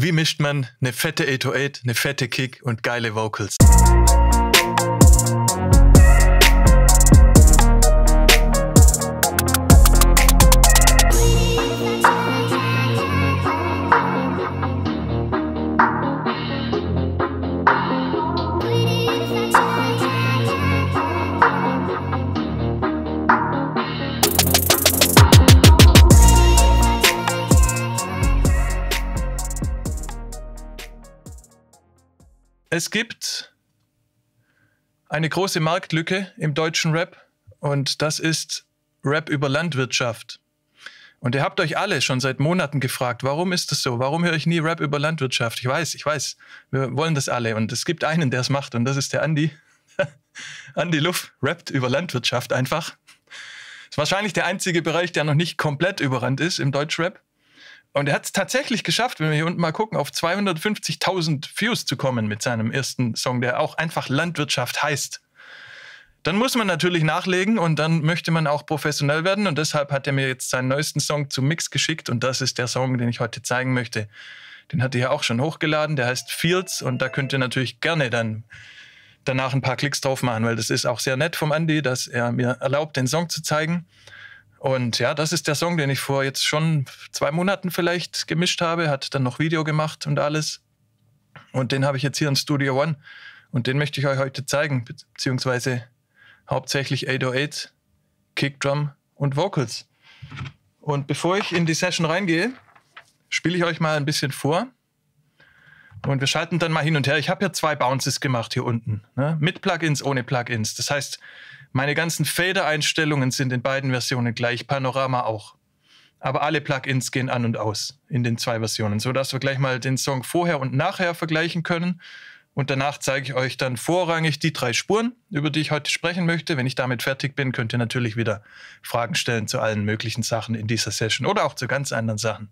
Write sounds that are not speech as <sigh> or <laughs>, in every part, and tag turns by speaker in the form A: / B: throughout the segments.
A: Wie mischt man eine fette 808, eine fette Kick und geile Vocals? Es gibt eine große Marktlücke im deutschen Rap und das ist Rap über Landwirtschaft. Und ihr habt euch alle schon seit Monaten gefragt, warum ist das so? Warum höre ich nie Rap über Landwirtschaft? Ich weiß, ich weiß, wir wollen das alle und es gibt einen, der es macht und das ist der Andi. <laughs> Andi Luff rappt über Landwirtschaft einfach. Ist wahrscheinlich der einzige Bereich, der noch nicht komplett überrannt ist im Deutschrap. Und er hat es tatsächlich geschafft, wenn wir hier unten mal gucken, auf 250.000 Views zu kommen mit seinem ersten Song, der auch einfach Landwirtschaft heißt. Dann muss man natürlich nachlegen und dann möchte man auch professionell werden. Und deshalb hat er mir jetzt seinen neuesten Song zum Mix geschickt. Und das ist der Song, den ich heute zeigen möchte. Den hatte ich ja auch schon hochgeladen. Der heißt Fields. Und da könnt ihr natürlich gerne dann danach ein paar Klicks drauf machen, weil das ist auch sehr nett vom Andy, dass er mir erlaubt, den Song zu zeigen. Und ja, das ist der Song, den ich vor jetzt schon zwei Monaten vielleicht gemischt habe, hat dann noch Video gemacht und alles. Und den habe ich jetzt hier in Studio One. Und den möchte ich euch heute zeigen, beziehungsweise hauptsächlich 808, Kickdrum und Vocals. Und bevor ich in die Session reingehe, spiele ich euch mal ein bisschen vor. Und wir schalten dann mal hin und her. Ich habe hier zwei Bounces gemacht hier unten. Ne? Mit Plugins, ohne Plugins. Das heißt, meine ganzen Fader-Einstellungen sind in beiden Versionen gleich, Panorama auch. Aber alle Plugins gehen an und aus in den zwei Versionen, sodass wir gleich mal den Song vorher und nachher vergleichen können. Und danach zeige ich euch dann vorrangig die drei Spuren, über die ich heute sprechen möchte. Wenn ich damit fertig bin, könnt ihr natürlich wieder Fragen stellen zu allen möglichen Sachen in dieser Session oder auch zu ganz anderen Sachen.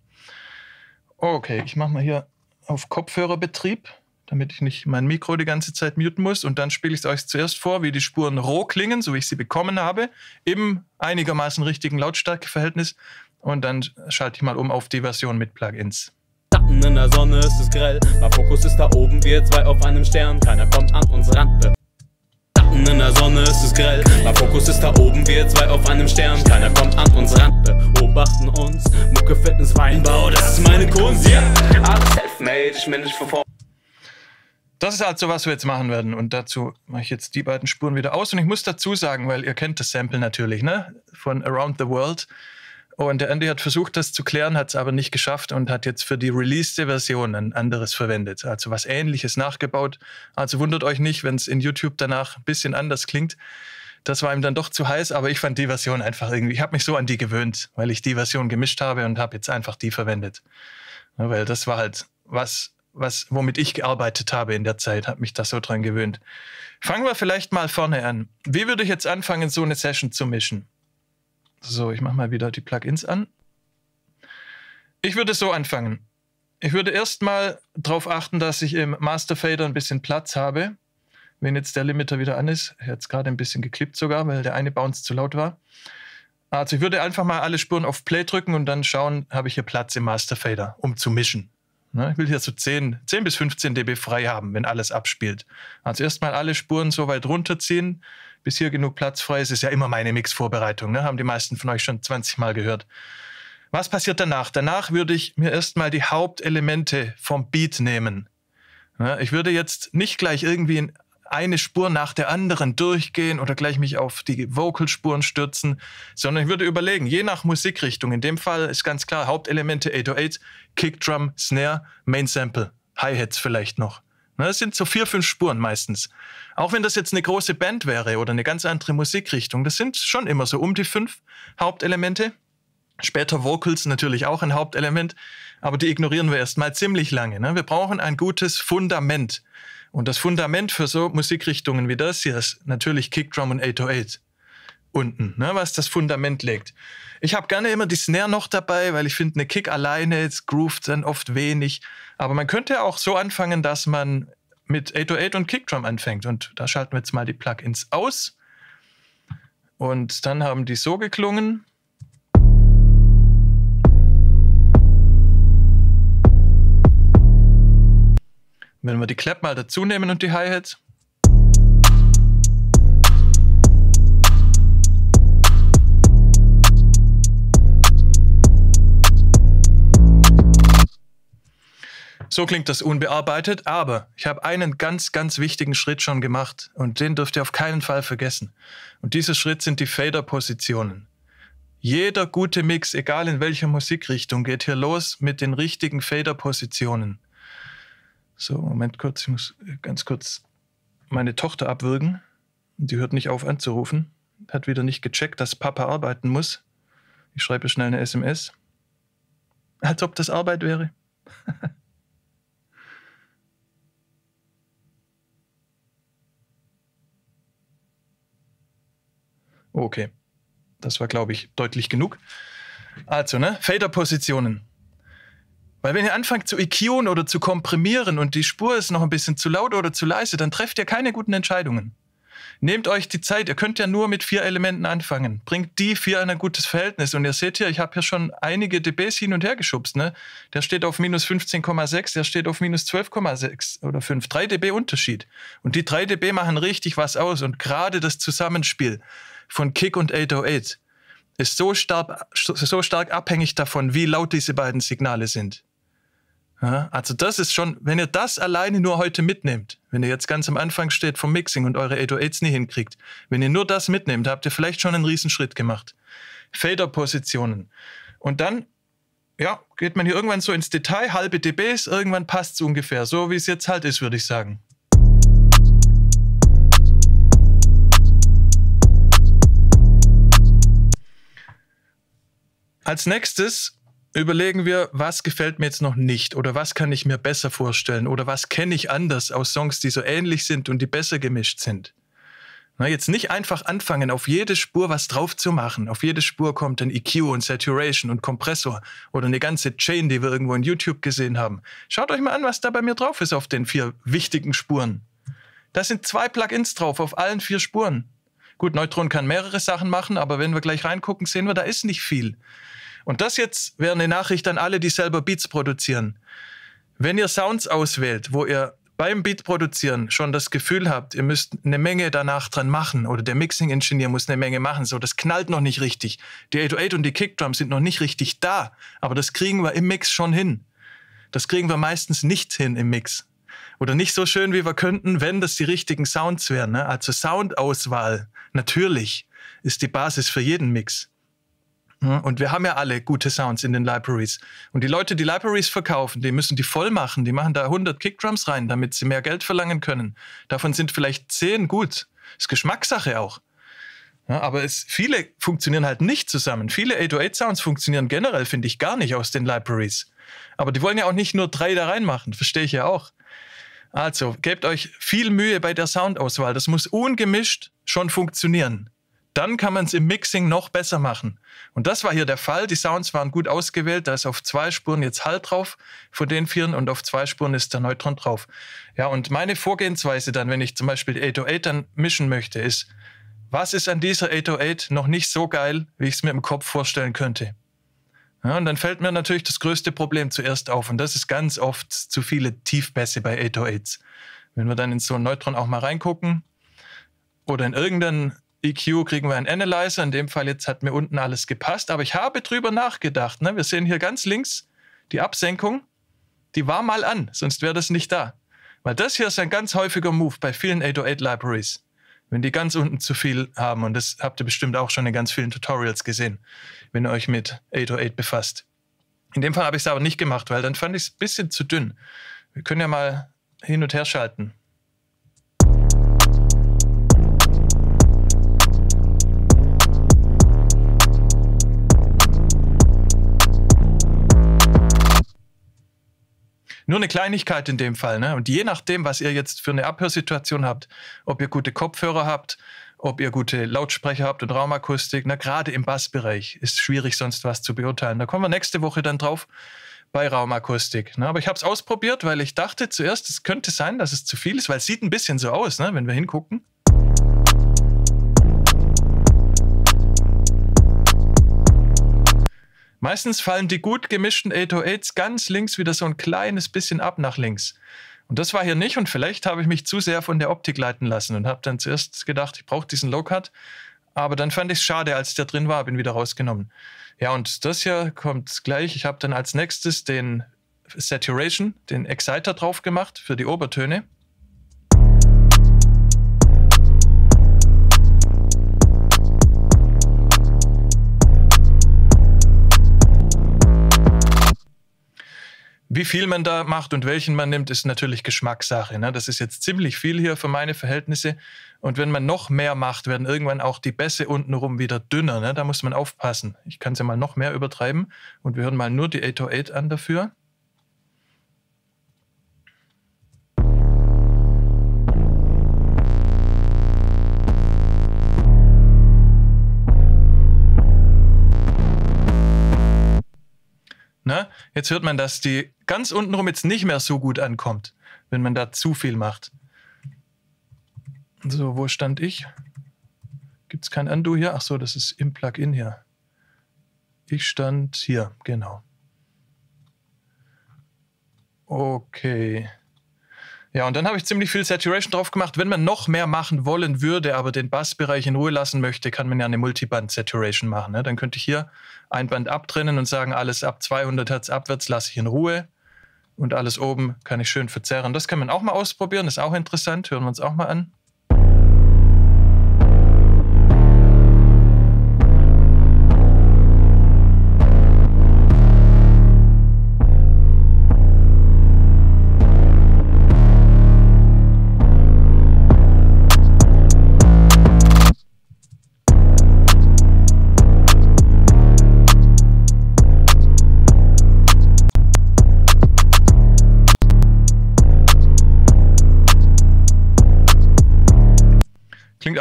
A: Okay, ich mache mal hier auf Kopfhörerbetrieb damit ich nicht mein Mikro die ganze Zeit muten muss. Und dann spiele ich es euch zuerst vor, wie die Spuren roh klingen, so wie ich sie bekommen habe, im einigermaßen richtigen Lautstärkeverhältnis. Und dann schalte ich mal um auf die Version mit Plugins. Schatten in der Sonne,
B: ist es grell. Mein Fokus ist da oben, wir zwei auf einem Stern. Keiner kommt an uns ran. Schatten in der Sonne, ist es grell. Mein Fokus ist da oben, wir zwei auf einem Stern. Keiner kommt an uns ran. Beobachten uns, Mucke, Fitness, Weinbau. Das ist meine Kunst, ja. Alles selfmade, ich bin nicht verfolgt
A: das ist also, was wir jetzt machen werden. Und dazu mache ich jetzt die beiden Spuren wieder aus. Und ich muss dazu sagen, weil ihr kennt das Sample natürlich, ne? Von Around the World. Und der Andy hat versucht, das zu klären, hat es aber nicht geschafft und hat jetzt für die releasede Version ein anderes verwendet. Also was ähnliches nachgebaut. Also wundert euch nicht, wenn es in YouTube danach ein bisschen anders klingt. Das war ihm dann doch zu heiß, aber ich fand die Version einfach irgendwie, ich habe mich so an die gewöhnt, weil ich die Version gemischt habe und habe jetzt einfach die verwendet. Weil das war halt was was, womit ich gearbeitet habe in der Zeit, habe mich da so dran gewöhnt. Fangen wir vielleicht mal vorne an. Wie würde ich jetzt anfangen, so eine Session zu mischen? So, ich mache mal wieder die Plugins an. Ich würde so anfangen. Ich würde erstmal darauf achten, dass ich im Master Fader ein bisschen Platz habe. Wenn jetzt der Limiter wieder an ist, hat es gerade ein bisschen geklippt sogar, weil der eine Bounce zu laut war. Also ich würde einfach mal alle Spuren auf Play drücken und dann schauen, habe ich hier Platz im Master Fader, um zu mischen. Ne? Ich will hier so 10, 10 bis 15 dB frei haben, wenn alles abspielt. Also erstmal alle Spuren so weit runterziehen, bis hier genug Platz frei ist. Ist ja immer meine Mixvorbereitung, ne? haben die meisten von euch schon 20 Mal gehört. Was passiert danach? Danach würde ich mir erstmal die Hauptelemente vom Beat nehmen. Ne? Ich würde jetzt nicht gleich irgendwie eine Spur nach der anderen durchgehen oder gleich mich auf die Vocalspuren stürzen, sondern ich würde überlegen, je nach Musikrichtung, in dem Fall ist ganz klar Hauptelemente 808, Kickdrum, Snare, Main Sample, Hi-Hats vielleicht noch. Ne, das sind so vier, fünf Spuren meistens. Auch wenn das jetzt eine große Band wäre oder eine ganz andere Musikrichtung, das sind schon immer so um die fünf Hauptelemente. Später Vocals natürlich auch ein Hauptelement, aber die ignorieren wir erstmal ziemlich lange. Ne? Wir brauchen ein gutes Fundament. Und das Fundament für so Musikrichtungen wie das hier ist natürlich Kickdrum und 808 unten, ne, was das Fundament legt. Ich habe gerne immer die Snare noch dabei, weil ich finde, eine Kick alleine, jetzt groovt dann oft wenig. Aber man könnte auch so anfangen, dass man mit 808 und Kickdrum anfängt. Und da schalten wir jetzt mal die Plugins aus. Und dann haben die so geklungen. Wenn wir die Clap mal dazu nehmen und die Hi-Hats. So klingt das unbearbeitet, aber ich habe einen ganz, ganz wichtigen Schritt schon gemacht und den dürft ihr auf keinen Fall vergessen. Und dieser Schritt sind die Fader-Positionen. Jeder gute Mix, egal in welcher Musikrichtung, geht hier los mit den richtigen Fader-Positionen. So, Moment kurz, ich muss äh, ganz kurz meine Tochter abwürgen. Die hört nicht auf anzurufen. Hat wieder nicht gecheckt, dass Papa arbeiten muss. Ich schreibe schnell eine SMS. Als ob das Arbeit wäre. <laughs> okay. Das war, glaube ich, deutlich genug. Also, ne? Faderpositionen. Weil wenn ihr anfangt zu EQen oder zu komprimieren und die Spur ist noch ein bisschen zu laut oder zu leise, dann trefft ihr keine guten Entscheidungen. Nehmt euch die Zeit, ihr könnt ja nur mit vier Elementen anfangen. Bringt die vier in ein gutes Verhältnis. Und ihr seht hier, ich habe hier schon einige dBs hin und her geschubst. Ne? Der steht auf minus 15,6, der steht auf minus 12,6 oder 5. 3 dB Unterschied. Und die 3 dB machen richtig was aus. Und gerade das Zusammenspiel von Kick und 808 ist so stark, so stark abhängig davon, wie laut diese beiden Signale sind. Ja, also das ist schon, wenn ihr das alleine nur heute mitnehmt, wenn ihr jetzt ganz am Anfang steht vom Mixing und eure 808s nie hinkriegt, wenn ihr nur das mitnehmt, habt ihr vielleicht schon einen Riesenschritt gemacht. Fader-Positionen. Und dann, ja, geht man hier irgendwann so ins Detail, halbe dBs, irgendwann passt es ungefähr, so wie es jetzt halt ist, würde ich sagen. Als nächstes überlegen wir, was gefällt mir jetzt noch nicht oder was kann ich mir besser vorstellen oder was kenne ich anders aus Songs, die so ähnlich sind und die besser gemischt sind. Na, jetzt nicht einfach anfangen, auf jede Spur was drauf zu machen. Auf jede Spur kommt ein EQ und Saturation und Kompressor oder eine ganze Chain, die wir irgendwo in YouTube gesehen haben. Schaut euch mal an, was da bei mir drauf ist auf den vier wichtigen Spuren. Da sind zwei Plugins drauf auf allen vier Spuren. Gut, Neutron kann mehrere Sachen machen, aber wenn wir gleich reingucken, sehen wir, da ist nicht viel. Und das jetzt wäre eine Nachricht an alle, die selber Beats produzieren. Wenn ihr Sounds auswählt, wo ihr beim Beat produzieren schon das Gefühl habt, ihr müsst eine Menge danach dran machen oder der mixing Engineer muss eine Menge machen, so das knallt noch nicht richtig. Die 808 und die Kickdrums sind noch nicht richtig da, aber das kriegen wir im Mix schon hin. Das kriegen wir meistens nicht hin im Mix. Oder nicht so schön, wie wir könnten, wenn das die richtigen Sounds wären. Ne? Also Soundauswahl, natürlich, ist die Basis für jeden Mix. Hm? Und wir haben ja alle gute Sounds in den Libraries. Und die Leute, die Libraries verkaufen, die müssen die voll machen. Die machen da 100 Kickdrums rein, damit sie mehr Geld verlangen können. Davon sind vielleicht 10 gut. Ist Geschmackssache auch. Ja, aber es, viele funktionieren halt nicht zusammen. Viele 808-Sounds funktionieren generell, finde ich, gar nicht aus den Libraries. Aber die wollen ja auch nicht nur drei da reinmachen, verstehe ich ja auch. Also, gebt euch viel Mühe bei der Soundauswahl. Das muss ungemischt schon funktionieren dann kann man es im Mixing noch besser machen. Und das war hier der Fall. Die Sounds waren gut ausgewählt. Da ist auf zwei Spuren jetzt Halt drauf von den Vieren und auf zwei Spuren ist der Neutron drauf. Ja, und meine Vorgehensweise dann, wenn ich zum Beispiel 808 dann mischen möchte, ist, was ist an dieser 808 noch nicht so geil, wie ich es mir im Kopf vorstellen könnte? Ja, und dann fällt mir natürlich das größte Problem zuerst auf. Und das ist ganz oft zu viele Tiefbässe bei 808s. Wenn wir dann in so ein Neutron auch mal reingucken, oder in irgendeinen EQ kriegen wir einen Analyzer. In dem Fall jetzt hat mir unten alles gepasst, aber ich habe drüber nachgedacht. Ne? Wir sehen hier ganz links die Absenkung. Die war mal an, sonst wäre das nicht da. Weil das hier ist ein ganz häufiger Move bei vielen 808 Libraries. Wenn die ganz unten zu viel haben, und das habt ihr bestimmt auch schon in ganz vielen Tutorials gesehen, wenn ihr euch mit 808 befasst. In dem Fall habe ich es aber nicht gemacht, weil dann fand ich es ein bisschen zu dünn. Wir können ja mal hin und her schalten. Nur eine Kleinigkeit in dem Fall. Ne? Und je nachdem, was ihr jetzt für eine Abhörsituation habt, ob ihr gute Kopfhörer habt, ob ihr gute Lautsprecher habt und Raumakustik, na, ne? gerade im Bassbereich ist schwierig, sonst was zu beurteilen. Da kommen wir nächste Woche dann drauf bei Raumakustik. Ne? Aber ich habe es ausprobiert, weil ich dachte zuerst, es könnte sein, dass es zu viel ist, weil es sieht ein bisschen so aus, ne? wenn wir hingucken. Meistens fallen die gut gemischten 808s ganz links wieder so ein kleines bisschen ab nach links. Und das war hier nicht und vielleicht habe ich mich zu sehr von der Optik leiten lassen und habe dann zuerst gedacht, ich brauche diesen Low-Cut. Aber dann fand ich es schade, als der drin war, habe ihn wieder rausgenommen. Ja, und das hier kommt gleich. Ich habe dann als nächstes den Saturation, den Exciter drauf gemacht für die Obertöne. Wie viel man da macht und welchen man nimmt, ist natürlich Geschmackssache. Ne? Das ist jetzt ziemlich viel hier für meine Verhältnisse. Und wenn man noch mehr macht, werden irgendwann auch die Bässe untenrum wieder dünner. Ne? Da muss man aufpassen. Ich kann es ja mal noch mehr übertreiben. Und wir hören mal nur die 808 an dafür. Ne? Jetzt hört man, dass die ganz untenrum jetzt nicht mehr so gut ankommt, wenn man da zu viel macht. So, wo stand ich? Gibt es kein Undo hier? Ach so, das ist im Plugin hier. Ich stand hier, genau. Okay. Ja, und dann habe ich ziemlich viel Saturation drauf gemacht. Wenn man noch mehr machen wollen würde, aber den Bassbereich in Ruhe lassen möchte, kann man ja eine Multiband-Saturation machen. Ne? Dann könnte ich hier ein Band abtrennen und sagen, alles ab 200 Hertz abwärts lasse ich in Ruhe. Und alles oben kann ich schön verzerren. Das kann man auch mal ausprobieren, ist auch interessant. Hören wir uns auch mal an.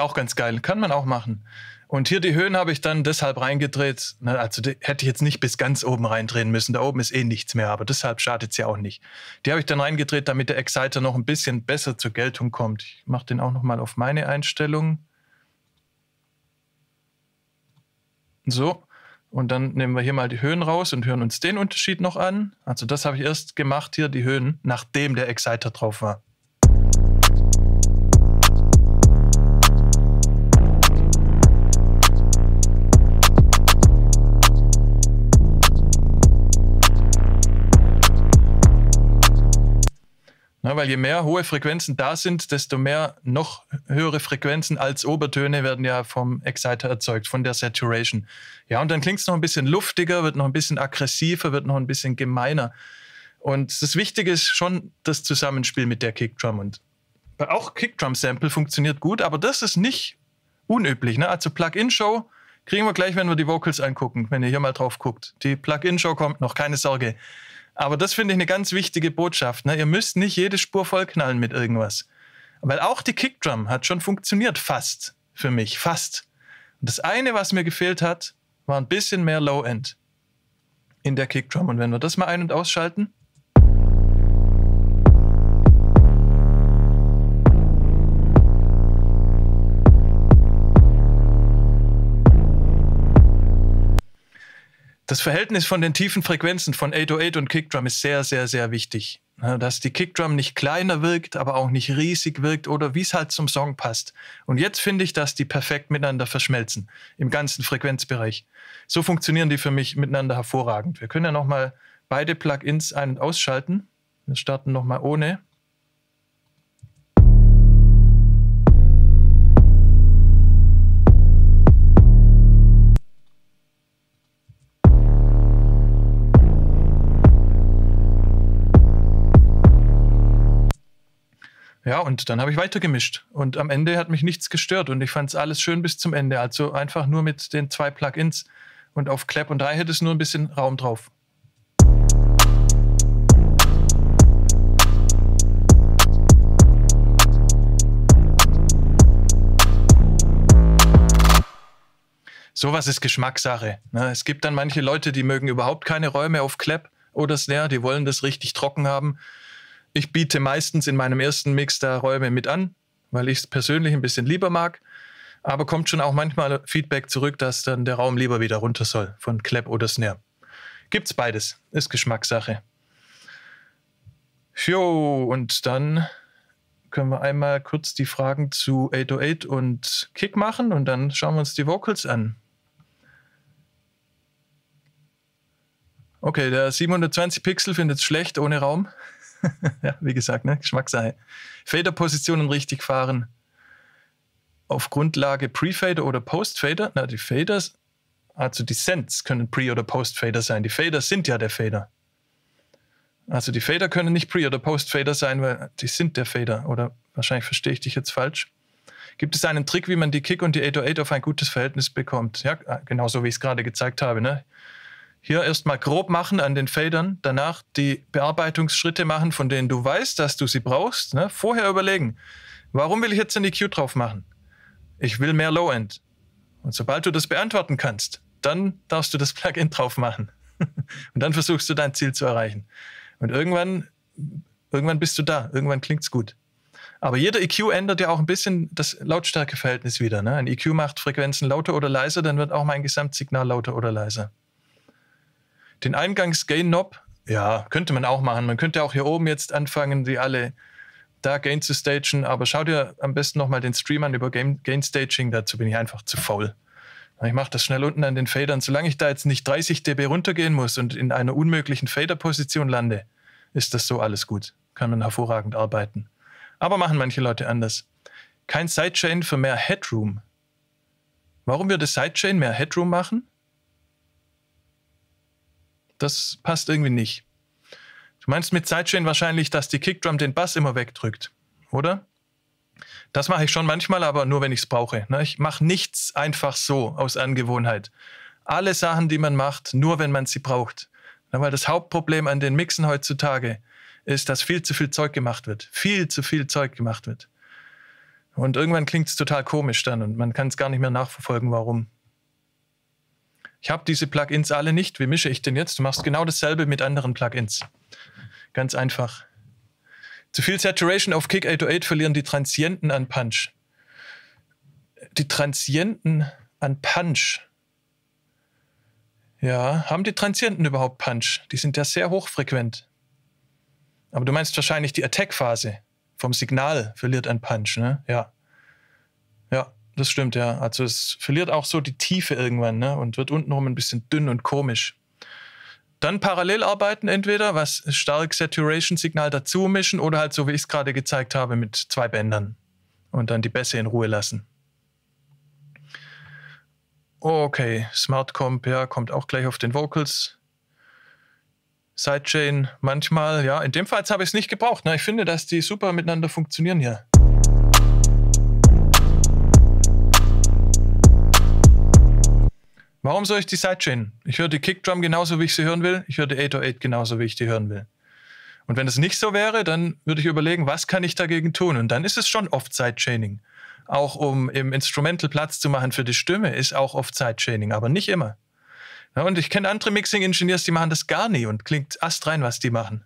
A: auch ganz geil, kann man auch machen. Und hier die Höhen habe ich dann deshalb reingedreht. Also hätte ich jetzt nicht bis ganz oben reindrehen müssen. Da oben ist eh nichts mehr, aber deshalb schadet es ja auch nicht. Die habe ich dann reingedreht, damit der Exciter noch ein bisschen besser zur Geltung kommt. Ich mache den auch nochmal auf meine Einstellung. So. Und dann nehmen wir hier mal die Höhen raus und hören uns den Unterschied noch an. Also das habe ich erst gemacht hier, die Höhen, nachdem der Exciter drauf war. Ja, ne, weil je mehr hohe Frequenzen da sind, desto mehr noch höhere Frequenzen als Obertöne werden ja vom Exciter erzeugt, von der Saturation. Ja, und dann klingt es noch ein bisschen luftiger, wird noch ein bisschen aggressiver, wird noch ein bisschen gemeiner. Und das Wichtige ist schon das Zusammenspiel mit der Kickdrum. Und auch Kickdrum-Sample funktioniert gut, aber das ist nicht unüblich. Ne? Also Plug-in-Show kriegen wir gleich, wenn wir die Vocals angucken, wenn ihr hier mal drauf guckt. Die Plug-in-Show kommt noch, keine Sorge. Aber das finde ich eine ganz wichtige Botschaft. Ne? Ihr müsst nicht jede Spur vollknallen mit irgendwas. Weil auch die Kickdrum hat schon funktioniert, fast für mich, fast. Und das eine, was mir gefehlt hat, war ein bisschen mehr Low-End in der Kickdrum. Und wenn wir das mal ein- und ausschalten, das Verhältnis von den tiefen Frequenzen von 808 und Kickdrum ist sehr, sehr, sehr wichtig. Dass die Kickdrum nicht kleiner wirkt, aber auch nicht riesig wirkt oder wie es halt zum Song passt. Und jetzt finde ich, dass die perfekt miteinander verschmelzen im ganzen Frequenzbereich. So funktionieren die für mich miteinander hervorragend. Wir können ja nochmal beide Plugins ein- und ausschalten. Wir starten nochmal ohne. Ja, und dann habe ich weitergemischt. Und am Ende hat mich nichts gestört und ich fand es alles schön bis zum Ende. Also einfach nur mit den zwei Plugins. Und auf Clap und 3 hätte es nur ein bisschen Raum drauf. Sowas ist Geschmackssache. Ne? Es gibt dann manche Leute, die mögen überhaupt keine Räume auf Clap oder Snare, die wollen das richtig trocken haben. Ich biete meistens in meinem ersten Mix da Räume mit an, weil ich es persönlich ein bisschen lieber mag. Aber kommt schon auch manchmal Feedback zurück, dass dann der Raum lieber wieder runter soll, von Clap oder Snare. Gibt's beides, ist Geschmackssache. Jo, und dann können wir einmal kurz die Fragen zu 808 und Kick machen und dann schauen wir uns die Vocals an. Okay, der 720 Pixel findet es schlecht ohne Raum. <laughs> ja, wie gesagt, ne? Geschmackssache. fader richtig fahren. Auf Grundlage Pre-Fader oder Post-Fader. Na, die Faders, also die Sends können Pre- oder Post-Fader sein. Die Faders sind ja der Fader. Also die Fader können nicht Pre- oder Post-Fader sein, weil die sind der Fader. Oder wahrscheinlich verstehe ich dich jetzt falsch. Gibt es einen Trick, wie man die Kick und die 808 auf ein gutes Verhältnis bekommt? Ja, genauso wie ich es gerade gezeigt habe. Ne? hier erstmal grob machen an den Feldern, danach die Bearbeitungsschritte machen, von denen du weißt, dass du sie brauchst. Ne? Vorher überlegen, warum will ich jetzt eine EQ drauf machen? Ich will mehr Low-End. Und sobald du das beantworten kannst, dann darfst du das Plugin drauf machen. <laughs> Und dann versuchst du dein Ziel zu erreichen. Und irgendwann, irgendwann bist du da, irgendwann klingt es gut. Aber jeder EQ ändert ja auch ein bisschen das Lautstärkeverhältnis wieder. Ne? Ein EQ macht Frequenzen lauter oder leiser, dann wird auch mein Gesamtsignal lauter oder leiser. Den Eingangs-Gain-Knob, ja, könnte man auch machen. Man könnte auch hier oben jetzt anfangen, die alle da Gain zu stagen, aber schau dir am besten nochmal den Stream an über Gain, Staging, dazu bin ich einfach zu faul. Ich mache das schnell unten an den Fadern. Solange ich da jetzt nicht 30 dB runtergehen muss und in einer unmöglichen Fader-Position lande, ist das so alles gut. Kann man hervorragend arbeiten. Aber machen manche Leute anders. Kein Sidechain für mehr Headroom. Warum würde Sidechain mehr Headroom machen? Das passt irgendwie nicht. Du meinst mit Sidechain wahrscheinlich, dass die Kickdrum den Bass immer wegdrückt, oder? Das mache ich schon manchmal, aber nur wenn ne? ich es brauche. Ich mache nichts einfach so aus Angewohnheit. Alle Sachen, die man macht, nur wenn man sie braucht. Weil das Hauptproblem an den Mixen heutzutage ist, dass viel zu viel Zeug gemacht wird. Viel zu viel Zeug gemacht wird. Und irgendwann klingt es total komisch dann und man kann es gar nicht mehr nachverfolgen, warum ich habe diese Plugins alle nicht, wie mische ich denn jetzt? Du machst genau dasselbe mit anderen Plugins. Ganz einfach. Zu viel Saturation auf Kick 808 verlieren die Transienten an Punch. Die Transienten an Punch. Ja, haben die Transienten überhaupt Punch? Die sind ja sehr hochfrequent. Aber du meinst wahrscheinlich die Attack-Phase vom Signal verliert an Punch, ne? Ja. Das stimmt, ja. Also es verliert auch so die Tiefe irgendwann ne? und wird untenrum ein bisschen dünn und komisch. Dann parallel arbeiten entweder, was stark Saturation-Signal dazu mischen oder halt so, wie ich es gerade gezeigt habe, mit zwei Bändern und dann die Bässe in Ruhe lassen. Okay, Smart Comp, ja, kommt auch gleich auf den Vocals. Sidechain manchmal, ja. In dem Fall habe ich es nicht gebraucht. Ne? Ich finde, dass die super miteinander funktionieren hier. Warum soll ich die Sidechain? Ich höre die Kickdrum genauso, wie ich sie hören will. Ich höre die 808 genauso, wie ich die hören will. Und wenn es nicht so wäre, dann würde ich überlegen, was kann ich dagegen tun? Und dann ist es schon oft Sidechaining. Auch um im Instrumental Platz zu machen für die Stimme, ist auch oft Sidechaining, aber nicht immer. Ja, und ich kenne andere Mixing-Engineers, die machen das gar nie und klingt astrein, was die machen.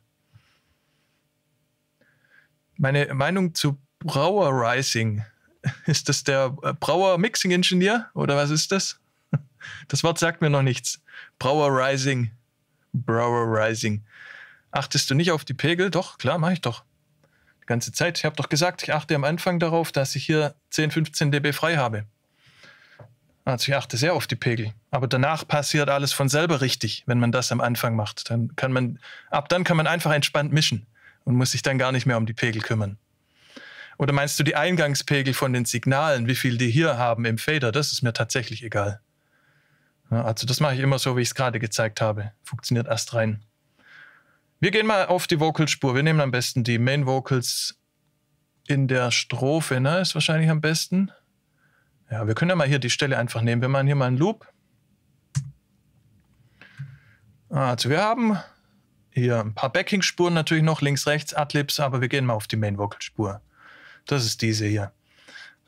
A: Meine Meinung zu Brauer Rising. <laughs> Ist das der äh, Brauer Mixing Engineer oder was ist das? Das Wort sagt mir noch nichts. Brauer Rising. Brauer Rising. Achtest du nicht auf die Pegel? Doch, klar, mache ich doch. Die ganze Zeit. Ich habe doch gesagt, ich achte am Anfang darauf, dass ich hier 10, 15 dB frei habe. Also ich achte sehr auf die Pegel. Aber danach passiert alles von selber richtig, wenn man das am Anfang macht. Dann kann man, ab dann kann man einfach entspannt mischen und muss sich dann gar nicht mehr um die Pegel kümmern. Oder meinst du die Eingangspegel von den Signalen, wie viel die hier haben im Fader? Das ist mir tatsächlich egal. Ja, also das mache ich immer so, wie ich es gerade gezeigt habe. Funktioniert erst rein. Wir gehen mal auf die Vocalspur. Wir nehmen am besten die Main Vocals in der Strophe, ne? Ist wahrscheinlich am besten. Ja, wir können ja mal hier die Stelle einfach nehmen. Wir machen hier mal einen Loop. Also wir haben hier ein paar Backing-Spuren natürlich noch, links, rechts, Adlibs, aber wir gehen mal auf die Main-Vocal-Spur. Das ist diese hier.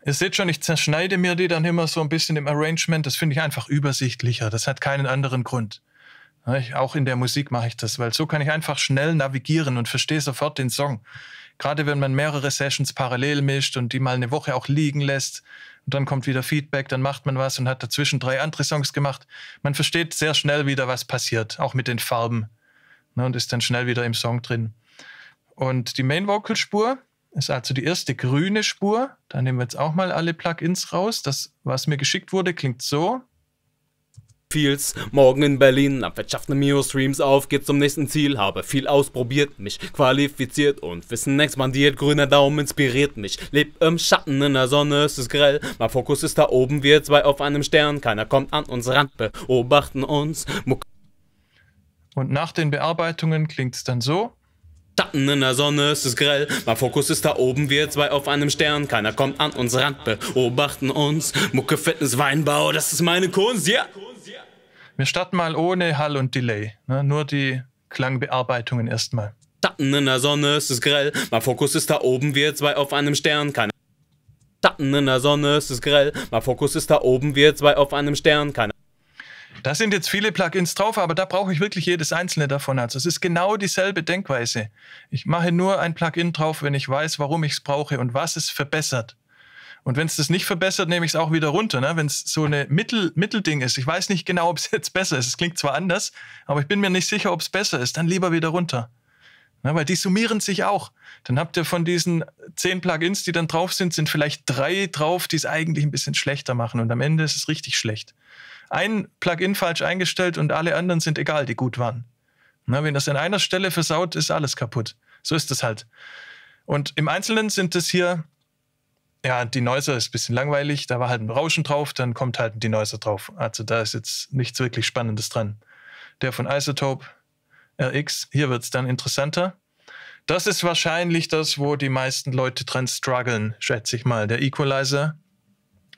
A: Ihr seht schon, ich zerschneide mir die dann immer so ein bisschen im Arrangement. Das finde ich einfach übersichtlicher. Das hat keinen anderen Grund. Ich, auch in der Musik mache ich das, weil so kann ich einfach schnell navigieren und verstehe sofort den Song. Gerade wenn man mehrere Sessions parallel mischt und die mal eine Woche auch liegen lässt und dann kommt wieder Feedback, dann macht man was und hat dazwischen drei andere Songs gemacht. Man versteht sehr schnell wieder, was passiert, auch mit den Farben ne, und ist dann schnell wieder im Song drin. Und die Main Vocal Spur, ist also die erste grüne Spur. Da nehmen wir jetzt auch mal alle Plugins raus. Das, was mir geschickt wurde, klingt so.
B: Fields, morgen in Berlin, ab verschafften Mio-Streams auf, geht zum nächsten Ziel, habe viel ausprobiert, mich qualifiziert und Wissen expandiert, grüner Daumen inspiriert mich, lebt im Schatten, in der Sonne, es grell, mein Fokus ist da oben, wir zwei auf einem Stern, keiner kommt an uns ran, beobachten uns.
A: Und nach den Bearbeitungen klingt es dann so.
B: Schatten in der Sonne, es ist grell. Mein Fokus ist da oben, wir zwei auf einem Stern. Keiner kommt an uns ran, beobachten uns. Mucke, Fitness, Weinbau, das ist meine Kunst, ja. Yeah. Wir starten mal ohne Hall und Delay.
A: Ne? Nur die Klangbearbeitungen erstmal.
B: Schatten in der Sonne, es ist grell. Mein Fokus ist da oben, wir zwei auf einem Stern. Keiner. Schatten in der Sonne, es ist grell. Mein Fokus ist da oben, wir zwei auf einem Stern. Keiner. Da sind jetzt viele Plugins drauf, aber
A: da brauche ich wirklich jedes einzelne davon. Also es ist genau dieselbe Denkweise. Ich mache nur ein Plugin drauf, wenn ich weiß, warum ich es brauche und was es verbessert. Und wenn es das nicht verbessert, nehme ich es auch wieder runter. Ne? Wenn es so eine Mittel, Mittelding ist, ich weiß nicht genau, <laughs> ob es jetzt besser ist. Es klingt zwar anders, aber ich bin mir nicht sicher, ob es besser ist. Dann lieber wieder runter. Ne? Weil die summieren sich auch. Dann habt ihr von diesen zehn Plugins, die dann drauf sind, sind vielleicht drei drauf, die es eigentlich ein bisschen schlechter machen. Und am Ende ist es richtig schlecht ein Plugin falsch eingestellt und alle anderen sind egal, die gut waren. Na, wenn das an einer Stelle versaut, ist alles kaputt. So ist das halt. Und im Einzelnen sind es hier, ja, die Neuser ist ein bisschen langweilig, da war halt ein Rauschen drauf, dann kommt halt die Neuser drauf. Also da ist jetzt nichts wirklich Spannendes dran. Der von Isotope RX, hier wird es dann interessanter. Das ist wahrscheinlich das, wo die meisten Leute dran strugglen, schätze ich mal. Der Equalizer,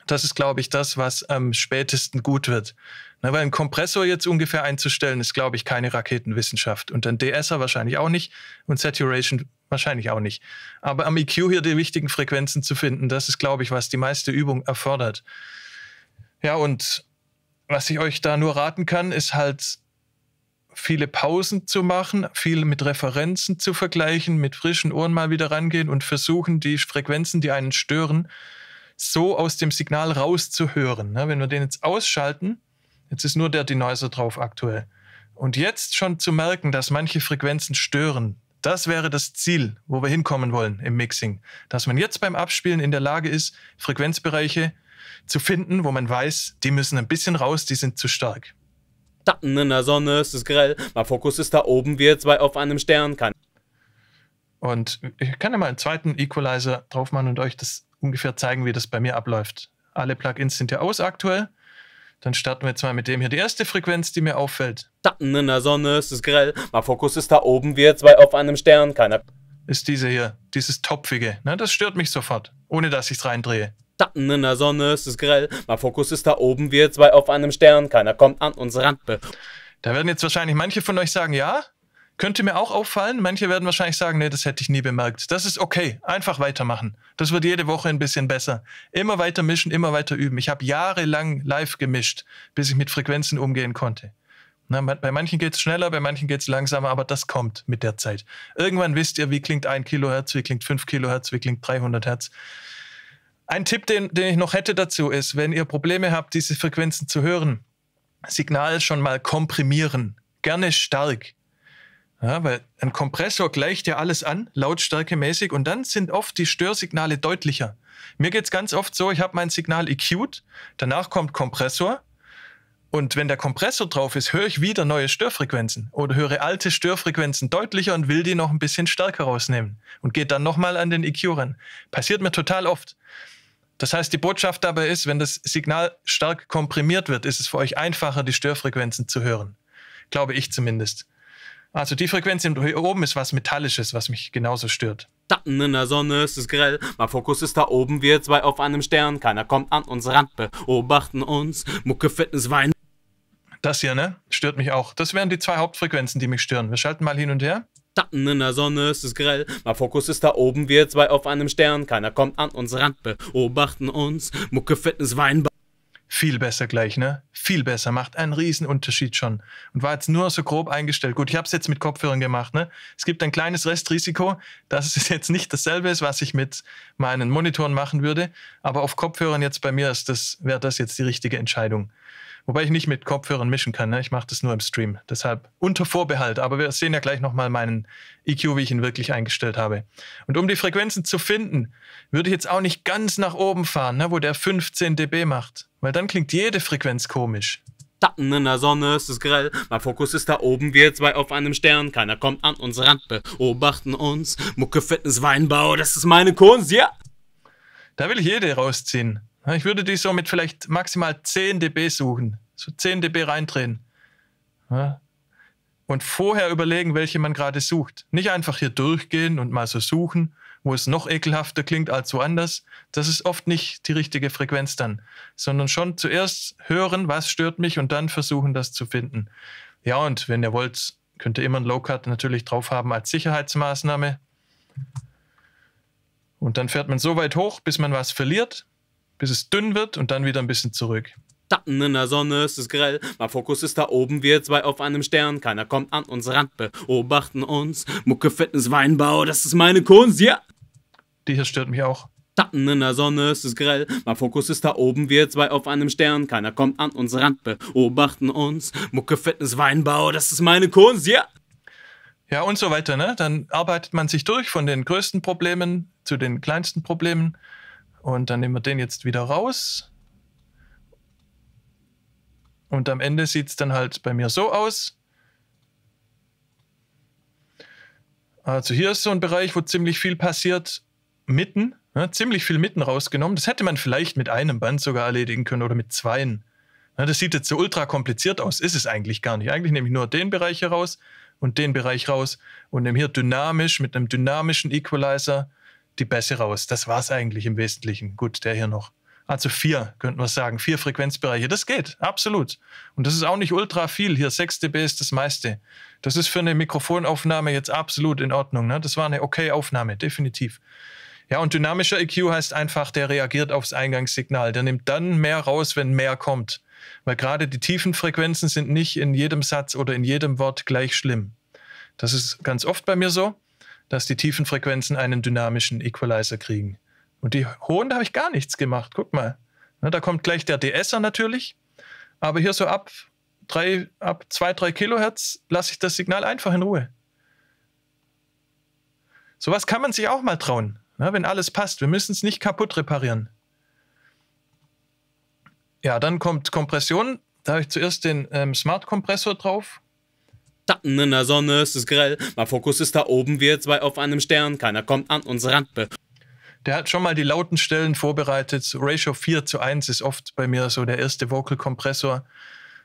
A: das ist, glaube ich, das, was am spätesten gut wird. Na, weil ein Kompressor jetzt ungefähr einzustellen, ist, glaube ich, keine Raketenwissenschaft. Und ein DSer wahrscheinlich auch nicht und Saturation wahrscheinlich auch nicht. Aber am EQ hier die wichtigen Frequenzen zu finden, das ist, glaube ich, was die meiste Übung erfordert. Ja, und was ich euch da nur raten kann, ist halt viele Pausen zu machen, viel mit Referenzen zu vergleichen, mit frischen Ohren mal wieder rangehen und versuchen, die Frequenzen, die einen stören, so aus dem Signal rauszuhören. Ne? Wenn wir den jetzt ausschalten, jetzt ist nur der Denoiser drauf aktuell. Und jetzt schon zu merken, dass manche Frequenzen stören, das wäre das Ziel, wo wir hinkommen wollen im Mixing. Dass man jetzt beim Abspielen in der Lage ist, Frequenzbereiche zu finden, wo man weiß, die müssen ein bisschen raus, die sind zu stark.
B: Schatten ne, in der Sonne, es ist grell, mein Fokus ist da oben wie zwei auf einem Stern. Kann.
A: Und ich kann ja mal einen zweiten Equalizer drauf machen und euch das ungefähr zeigen, wie das bei mir abläuft. Alle Plugins sind ja aus aktuell. Dann starten wir jetzt mal mit dem hier. Die erste Frequenz, die mir auffällt.
B: Schatten ne, in der Sonne, es ist grell. Mein Fokus ist da oben, wir zwei auf einem Stern. Keiner. Ist diese
A: hier, dieses Topfige. Ne, das stört mich sofort, ohne dass ich's reindrehe.
B: Schatten ne, in der Sonne, es ist grell. Mein Fokus ist da oben, wir zwei auf einem Stern. Keiner kommt an uns ran. Da werden
A: jetzt wahrscheinlich manche von euch sagen, ja, könnte mir auch auffallen. Manche werden wahrscheinlich sagen, nee, das hätte ich nie bemerkt. Das ist okay. Einfach weitermachen. Das wird jede Woche ein bisschen besser. Immer weiter mischen, immer weiter üben. Ich habe jahrelang live gemischt, bis ich mit Frequenzen umgehen konnte. Na, bei manchen geht es schneller, bei manchen geht es langsamer, aber das kommt mit der Zeit. Irgendwann wisst ihr, wie klingt ein Kilohertz, wie klingt 5 Kilohertz, wie klingt 300 Hertz. Ein Tipp, den, den ich noch hätte dazu ist, wenn ihr Probleme habt, diese Frequenzen zu hören, Signal schon mal komprimieren. Gerne stark ja, weil ein Kompressor gleicht ja alles an, lautstärkemäßig, und dann sind oft die Störsignale deutlicher. Mir geht es ganz oft so, ich habe mein Signal EQ'd, danach kommt Kompressor, und wenn der Kompressor drauf ist, höre ich wieder neue Störfrequenzen oder höre alte Störfrequenzen deutlicher und will die noch ein bisschen stärker rausnehmen und geht dann nochmal an den EQ ran. Passiert mir total oft. Das heißt, die Botschaft dabei ist, wenn das Signal stark komprimiert wird, ist es für euch einfacher, die Störfrequenzen zu hören. Glaube ich zumindest. Also die Frequenz hier oben ist was Metallisches, was mich genauso stört.
B: Schatten in der Sonne, es ist grell. Mein Fokus ist da oben, wir zwei auf einem Stern. Keiner kommt an uns ran, beobachten uns. Mucke, Fitness, Wein. Das hier, ne? Stört mich auch. Das
A: wären die zwei Hauptfrequenzen, die mich stören. Wir schalten mal hin und her.
B: Schatten in der Sonne, es ist grell. Mein Fokus ist da oben, wir zwei auf einem Stern. Keiner kommt an uns ran, beobachten uns. Mucke, Fitness, Wein
A: viel besser gleich, ne? Viel besser, macht einen riesen Unterschied schon. Und war jetzt nur so grob eingestellt. Gut, ich habe es jetzt mit Kopfhörern gemacht, ne? Es gibt ein kleines Restrisiko, dass es <laughs> jetzt nicht dasselbe ist, was ich mit meinen Monitoren machen würde. Aber auf Kopfhörern jetzt bei mir ist das, wäre das jetzt die richtige Entscheidung. Wobei ich nicht mit Kopfhörern mischen kann, ne? ich mache das nur im Stream. Deshalb unter Vorbehalt, aber wir sehen ja gleich nochmal meinen EQ, wie ich ihn wirklich eingestellt habe. Und um die Frequenzen zu finden, würde ich jetzt auch nicht ganz nach oben fahren, ne? wo der 15 dB macht, weil dann klingt jede Frequenz komisch.
B: Schatten in der Sonne, es ist grell. Mein Fokus ist da oben, wir zwei auf einem Stern. Keiner kommt an uns ran, beobachten uns. Mucke, Fitness, Weinbau, das ist meine Kunst, ja. Da will ich jede rausziehen. Ich würde die so
A: mit vielleicht maximal 10 dB suchen. So 10 dB reindrehen. Und vorher überlegen, welche man gerade sucht. Nicht einfach hier durchgehen und mal so suchen, wo es noch ekelhafter klingt als woanders. Das ist oft nicht die richtige Frequenz dann. Sondern schon zuerst hören, was stört mich und dann versuchen, das zu finden. Ja, und wenn ihr wollt, könnt ihr immer ein Low-Cut natürlich drauf haben als Sicherheitsmaßnahme. Und dann fährt man so weit hoch, bis man was verliert bis es dünn wird und dann wieder ein bisschen zurück.
B: Schatten ne, in der Sonne, es ist grell. Mein Fokus ist da oben, wir zwei auf einem Stern. Keiner kommt an uns ran, beobachten uns. Mucke, Fitness, Weinbau, das ist meine Kunst, ja. Die hier stört mich auch. Schatten ne, in der Sonne, es ist grell. Mein Fokus ist da oben, wir zwei auf einem Stern. Keiner kommt an uns ran, beobachten uns. Mucke, Fitness, Weinbau, das ist meine Kunst, ja. Ja, und so weiter, ne? Dann arbeitet man sich durch von den größten
A: Problemen zu den kleinsten Problemen. Und dann nehmen wir den jetzt wieder raus. Und am Ende sieht es dann halt bei mir so aus. Also hier ist so ein Bereich, wo ziemlich viel passiert. Mitten, ja, ne? ziemlich viel mitten rausgenommen. Das hätte man vielleicht mit einem Band sogar erledigen können oder mit zweien. Ja, ne, das sieht jetzt so ultra kompliziert aus. Ist es eigentlich gar nicht. Eigentlich nehme ich nur den Bereich hier raus und den Bereich raus und nehme hier dynamisch mit einem dynamischen Equalizer die Bässe raus. Das war es eigentlich im Wesentlichen. Gut, der hier noch. Also vier, könnten wir sagen, vier Frequenzbereiche. Das geht, absolut. Und das ist auch nicht ultra viel. Hier 6 dB ist das meiste. Das ist für eine Mikrofonaufnahme jetzt absolut in Ordnung. Ne? Das war eine okay Aufnahme, definitiv. Ja, und dynamischer EQ heißt einfach, der reagiert aufs Eingangssignal. Der nimmt dann mehr raus, wenn mehr kommt. Weil gerade die tiefen Frequenzen sind nicht in jedem Satz oder in jedem Wort gleich schlimm. Das ist ganz oft bei mir so dass die tiefen Frequenzen einen dynamischen Equalizer kriegen. Und die hohen, da habe ich gar nichts gemacht. Guck mal. da kommt gleich der DSer natürlich. Aber hier so ab 3, ab 2, 3 Kilohertz lasse ich das Signal einfach in Ruhe. Sowas kann man sich auch mal trauen, wenn alles passt. Wir müssen es nicht kaputt reparieren. Ja, dann kommt Kompression. Da habe ich zuerst den ähm, Smart-Kompressor drauf.
B: Schatten in der Sonne, es ist grell. Mein Fokus ist da oben, wir zwei auf einem Stern. Keiner kommt an uns ran.
A: Der hat schon mal die lauten Stellen vorbereitet. Ratio 4 zu 1 ist oft bei mir so der erste Vocal-Kompressor.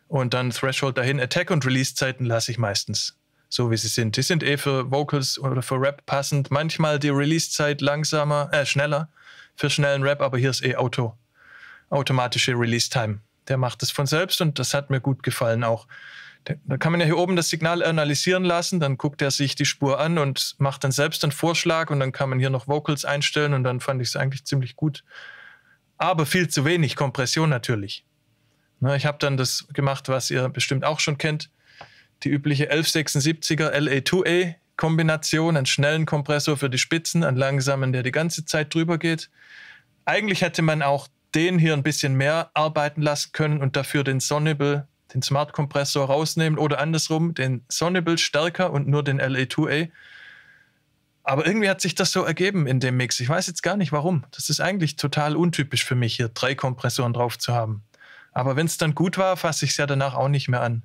A: Und dann Threshold dahin. Attack- und Release-Zeiten lasse ich meistens so, wie sie sind. Die sind eh für Vocals oder für Rap passend. Manchmal die Release-Zeit langsamer, äh, schneller für schnellen Rap, aber hier ist eh Auto. Automatische Release-Time. Der macht es von selbst und das hat mir gut gefallen auch. Da kann man ja hier oben das Signal analysieren lassen, dann guckt er sich die Spur an und macht dann selbst einen Vorschlag und dann kann man hier noch Vocals einstellen und dann fand ich es eigentlich ziemlich gut. Aber viel zu wenig Kompression natürlich. Ne, ich habe dann das gemacht, was ihr bestimmt auch schon kennt, die übliche 1176er LA2A Kombination, einen schnellen Kompressor für die Spitzen, einen langsamen, der die ganze Zeit drüber geht. Eigentlich hätte man auch den hier ein bisschen mehr arbeiten lassen können und dafür den Sonnable den Smart-Kompressor rausnehmen oder andersrum den Sonnable stärker und nur den LA2A. E Aber irgendwie hat sich das so ergeben in dem Mix. Ich weiß jetzt gar nicht warum. Das ist eigentlich total untypisch für mich, hier drei Kompressoren drauf zu haben. Aber wenn es dann gut war, fasse ich es ja danach auch nicht mehr an.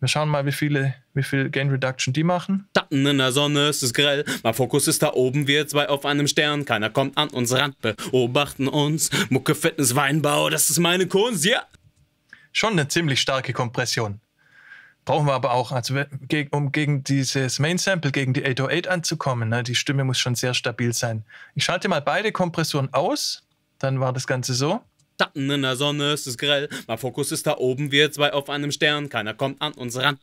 A: Wir schauen mal, wie viele, wie viel Gain Reduction die machen.
B: Schatten ne, in der Sonne, es ist grell. Mein Fokus ist da oben, wir zwei auf einem Stern. Keiner kommt an uns ran, beobachten uns. Mucke, Fitness, Weinbau, das ist meine Kunst, ja. Yeah schon eine ziemlich starke Kompression. Brauchen wir aber auch,
A: also um gegen dieses Main Sample, gegen die 808 anzukommen. Ne? Die Stimme muss schon sehr stabil sein. Ich schalte mal beide Kompressoren aus. Dann war das Ganze so.
B: Schatten in der Sonne, es ist grell. Mein Fokus ist da oben, wir zwei auf einem Stern. Keiner kommt an uns ran.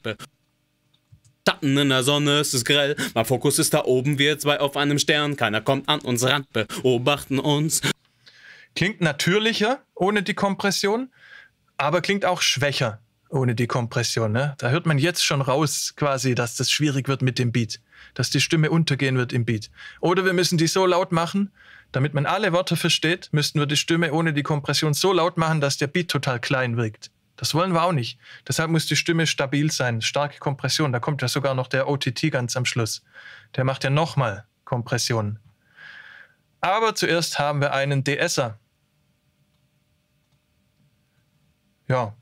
B: Schatten in der Sonne, es ist grell. Mein Fokus ist da oben, wir zwei auf einem Stern. Keiner kommt an uns ran. Beobachten uns. Klingt natürlicher ohne die
A: Kompression aber klingt auch schwächer ohne die Kompression. Ne? Da hört man jetzt schon raus, quasi, dass das schwierig wird mit dem Beat, dass die Stimme untergehen wird im Beat. Oder wir müssen die so laut machen, damit man alle Wörter versteht, müssten wir die Stimme ohne die Kompression so laut machen, dass der Beat total klein wirkt. Das wollen wir auch nicht. Deshalb muss die Stimme stabil sein, starke Kompression. Da kommt ja sogar noch der OTT ganz am Schluss. Der macht ja nochmal Kompression. Aber zuerst haben wir einen DSer. Ja,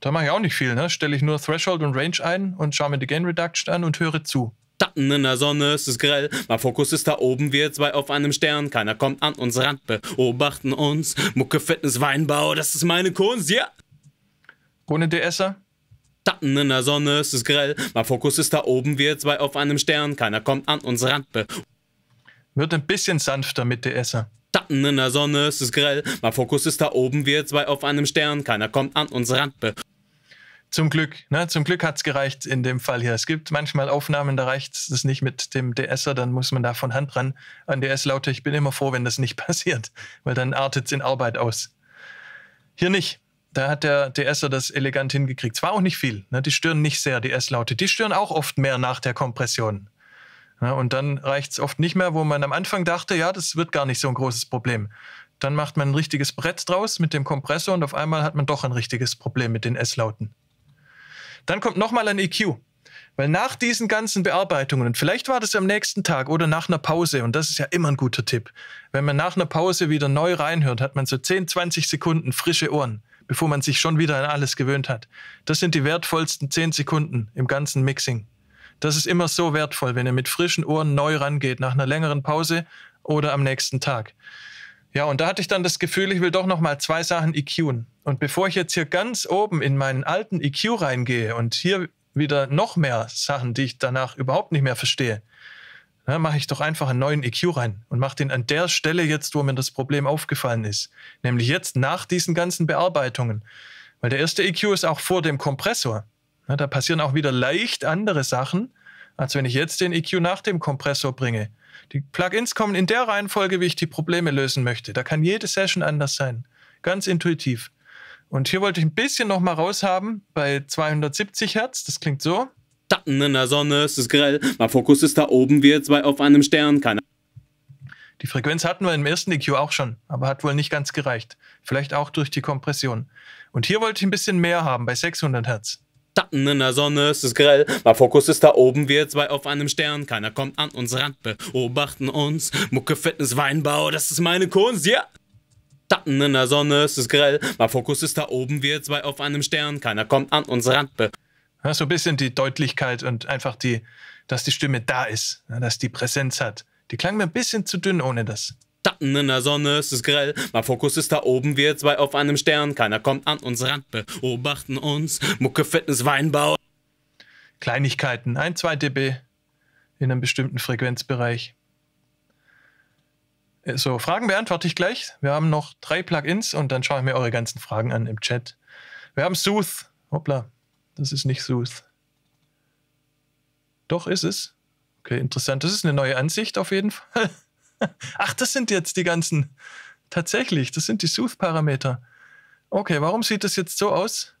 A: da mache ich auch nicht viel, ne? Stelle ich nur Threshold und Range ein und schaue mir die Gain Reduction an und höre zu.
B: Schatten in der Sonne, es ist grell. Mein Fokus ist da oben, wir zwei auf einem Stern. Keiner kommt an uns ran, beobachten uns. Mucke, Fitness, Weinbau, das ist meine Kunst, ja. Yeah. Ohne DSer? Schatten in der Sonne, es ist grell. Mein Fokus ist da oben, wir zwei auf einem Stern. Keiner kommt an uns ran. Wird ein
A: bisschen sanfter mit DSer.
B: Schatten in der Sonne, es ist grell. Mein Fokus ist da oben, wir zwei auf einem Stern. Keiner kommt an uns ran.
A: Zum Glück, ne? Zum Glück hat's gereicht in dem Fall hier. Es gibt manchmal Aufnahmen, da reicht es nicht mit dem DSer, dann muss man da von Hand ran an DS laute. Ich bin immer froh, wenn das nicht <laughs> passiert, weil dann artet es in Arbeit aus. Hier nicht. Da hat der DSer das elegant hingekriegt. Es war auch nicht viel. Ne? Die stören nicht sehr, die S-Laute. Die stören auch oft mehr nach der Kompression. Ja, ne? und dann reicht es oft nicht mehr, wo man am Anfang dachte, ja, das wird gar nicht so ein großes Problem. Dann macht man ein richtiges Brett draus mit dem Kompressor und auf einmal hat man doch ein richtiges Problem mit den S-Lauten. Dann kommt nochmal ein EQ. Weil nach diesen ganzen Bearbeitungen, und vielleicht war das am nächsten Tag oder nach einer Pause, und das ist ja immer ein guter Tipp, wenn man nach einer Pause wieder neu reinhört, hat man so 10, 20 Sekunden frische Ohren, bevor man sich schon wieder an alles gewöhnt hat. Das sind die wertvollsten 10 Sekunden im ganzen Mixing. Das ist immer so wertvoll, wenn ihr mit frischen Ohren neu rangeht, nach einer längeren Pause oder am nächsten Tag. Ja, und da hatte ich dann das Gefühl, ich will doch nochmal zwei Sachen EQen. Und bevor ich jetzt hier ganz oben in meinen alten EQ reingehe und hier wieder noch mehr Sachen, die ich danach überhaupt nicht mehr verstehe, ne, mache ich doch einfach einen neuen EQ rein und mache den an der Stelle jetzt, wo mir das Problem aufgefallen ist. Nämlich jetzt nach diesen ganzen Bearbeitungen. Weil der erste EQ ist auch vor dem Kompressor. Na, ne, da passieren auch wieder leicht andere Sachen, als wenn ich jetzt den EQ nach dem Kompressor bringe. Die Plugins kommen in der Reihenfolge, wie ich die Probleme lösen möchte. Da kann jede Session anders sein. Ganz intuitiv. Und hier wollte ich ein bisschen noch mal raushaben bei 270 Hertz. Das klingt so.
B: Schatten in der Sonne, es ist grell. Mein Fokus ist da oben, wir zwei auf einem Stern. Keine
A: die Frequenz hatten wir im ersten EQ auch schon, aber hat wohl nicht ganz gereicht. Vielleicht auch durch die Kompression. Und hier wollte ich ein bisschen mehr haben, bei 600 Hertz.
B: Schatten in der Sonne, es ist grell. Mein Fokus ist da oben, wir zwei auf einem Stern. Keiner kommt an uns ran, beobachten uns. Mucke, Fitness, Weinbau, das ist meine Kunst, ja! Yeah. Schatten in der Sonne, es ist grell. Mein Fokus ist da oben, wir zwei auf einem Stern. Keiner kommt an uns ran. Ja, so ein bisschen die Deutlichkeit
A: und einfach die, dass die Stimme da ist, dass die Präsenz hat. Die klang mir ein bisschen zu dünn ohne das.
B: Schatten in der Sonne, es ist grell. Mein Fokus ist da oben, wir zwei auf einem Stern. Keiner kommt an uns ran, beobachten uns. Mucke, Fitness, Weinbau. Kleinigkeiten, ein, zwei dB
A: in einem bestimmten Frequenzbereich. Äh, so, Fragen beantworte ich gleich. Wir haben noch drei Plugins und dann schaue ich mir eure ganzen Fragen an im Chat. Wir haben Sooth. Hoppla, das ist nicht Sooth. Doch, ist es. Okay, interessant. Das ist eine neue Ansicht auf jeden <laughs> Fall. <laughs> Ach, das sind jetzt die ganzen. Tatsächlich, das sind die Sooth-Parameter. Okay, warum sieht das jetzt so aus?